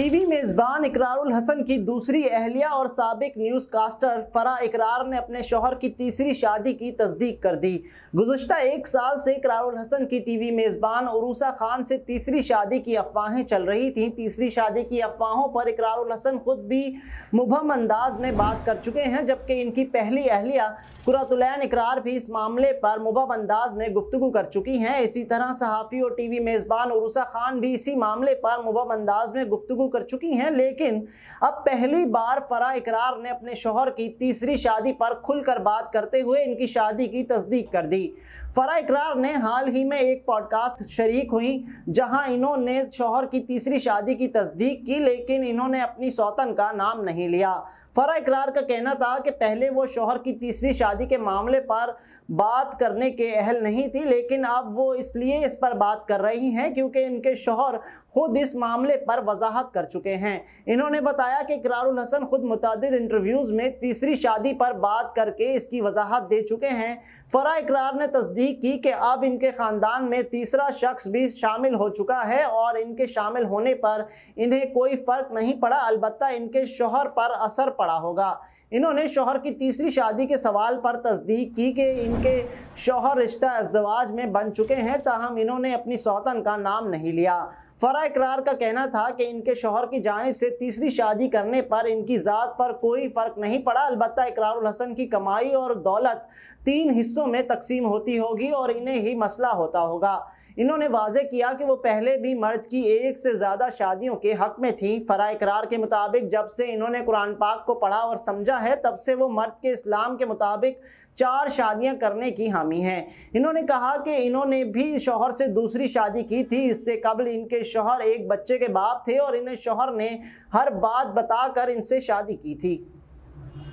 TV मेज़बान इकरारुल हसन की दूसरी अहलिया और सबक न्यूज़ कास्टर फरा इकरार ने अपने शोहर की तीसरी शादी की तस्दीक कर दी गुजशत एक साल से इकरारुल हसन की टीवी मेज़बान उरूसा खान से तीसरी शादी की अफवाहें चल रही थीं तीसरी शादी की अफवाहों पर इकरारुल हसन खुद भी मुबम अंदाज में बात कर चुके हैं जबकि इनकी पहली अहलिया कुरतुलैन इकरार भी इस मामले पर मुबम अंदाज में गुफ्तु कर चुकी हैं इसी तरह सहाफ़ी और टी वी मेज़बान उरूसा खान भी इसी मामले पर मुबम अंदाज में गुफ्तु शुरू कर चुकी हैं लेकिन अब पहली बार फरा इकरार ने अपने शोहर की तीसरी शादी पर खुलकर बात करते हुए इनकी शादी की तस्दीक कर दी फरा इकरार ने हाल ही में एक पॉडकास्ट शरीक हुई जहां इन्होंने शोहर की तीसरी शादी की तस्दीक की लेकिन इन्होंने अपनी सौतन का नाम नहीं लिया फरा इकरार का कहना था कि पहले वो शोहर की तीसरी शादी के मामले पर बात करने के अहल नहीं थी लेकिन अब वो इसलिए इस पर बात कर रही हैं क्योंकि इनके शोहर खुद इस मामले पर वजाहत कर चुके हैं इन्होंने बताया कि इकरारुल हसन खुद मुतद इंटरव्यूज़ में तीसरी शादी पर बात करके इसकी वजाहत दे चुके हैं फरा इकरार ने तस्दीक की कि अब इनके ख़ानदान में तीसरा शख्स भी शामिल हो चुका है और इनके शामिल होने पर इन्हें कोई फ़र्क नहीं पड़ा अलबत् इनके शोहर पर असर पड़ा होगा इन्होंने शोहर की तीसरी शादी के सवाल पर तस्दीक की कि इनके शोहर रिश्ता अजदवाज में बन चुके हैं ताहम इन्होंने अपनी सौतन का नाम नहीं लिया फरा इकरार का कहना था कि इनके शोहर की जानब से तीसरी शादी करने पर इनकी ज़ात पर कोई फ़र्क नहीं पड़ा अलबत् इकरारुल हसन की कमाई और दौलत तीन हिस्सों में तकसीम होती होगी और इन्हें ही मसला होता होगा इन्होंने वाजे किया कि वो पहले भी मर्द की एक से ज़्यादा शादियों के हक में थी फरा इकरार के मुताबिक जब से इन्होंने कुरान पाक को पढ़ा और समझा है तब से वो मर्द के इस्लाम के मुताबिक चार शादियां करने की हामी हैं इन्होंने कहा कि इन्होंने भी शोहर से दूसरी शादी की थी इससे कबल इनके शोहर एक बच्चे के बाप थे और इन्हें शोहर ने हर बात बताकर इनसे शादी की थी